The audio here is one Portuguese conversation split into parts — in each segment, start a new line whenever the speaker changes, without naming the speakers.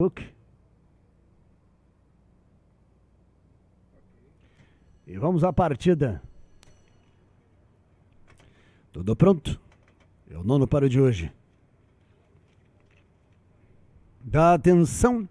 Look. E vamos à partida. Tudo pronto? É o nono paro de hoje. Dá atenção.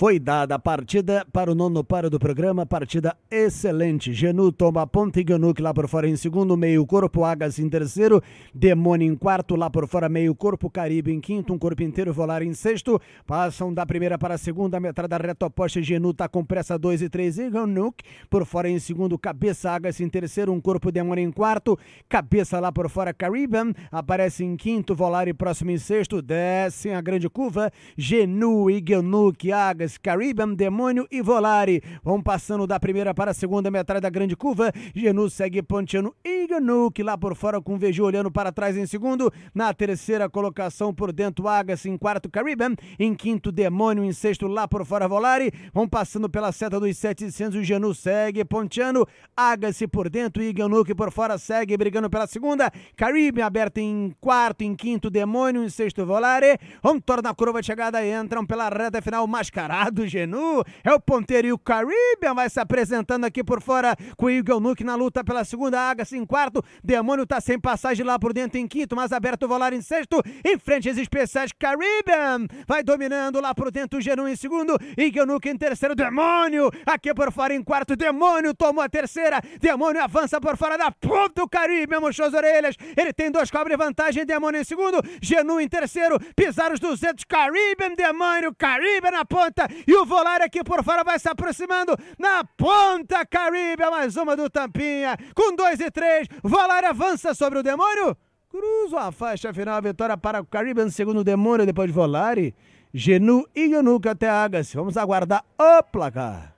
Foi dada a partida para o nono paro do programa, partida excelente.
Genu toma a ponta e lá por fora em segundo, meio corpo, Agas em terceiro, Demônio em quarto, lá por fora meio corpo, Caribe em quinto, um corpo inteiro, Volar em sexto, passam da primeira para a segunda, metrada reta oposta, Genu tá com pressa 2 e 3 e Gionuk por fora em segundo, Cabeça, Agas em terceiro, um corpo, Demônio em quarto, Cabeça lá por fora, caribe aparece em quinto, Volar e próximo em sexto, descem a grande curva, Genu e Gionuk, Agas Caribbean, Demônio e Volare. Vão passando da primeira para a segunda metade da grande curva. Genu segue ponteando Iganuk lá por fora com Veju olhando para trás em segundo. Na terceira colocação por dentro, Agassi em quarto, Caribbean. Em quinto, Demônio. Em sexto, lá por fora, Volare. Vão passando pela seta dos 700. O Genu segue ponteando Agassi por dentro. Iganuk por fora segue brigando pela segunda. Caribbean aberta em quarto, em quinto, Demônio. Em sexto, Volare. Vão torna a curva de chegada e entram pela reta final, mascarada do Genu. É o ponteiro e o Caribbean vai se apresentando aqui por fora com o Eagle Nuke na luta pela segunda. Agassi em quarto. Demônio tá sem passagem lá por dentro em quinto, mas aberto o Volar em sexto. Em frente, as especiais Caribbean. Vai dominando lá por dentro o Genu em segundo. Eagle Nuke em terceiro. Demônio aqui por fora em quarto. Demônio tomou a terceira. Demônio avança por fora da ponta. O Caribbean murchou as orelhas. Ele tem dois cobre vantagem. Demônio em segundo. Genu em terceiro. Pisar os 200. Caribbean, Demônio. Caribbean na ponta e o Volare aqui por fora vai se aproximando na ponta Caribe, é mais uma do Tampinha, com 2 e 3, Volare avança sobre o Demônio, cruza a faixa final, vitória para o Caribe, segundo Demônio, depois de Volare, Genu e Yonuka até Agassi, vamos aguardar o placar.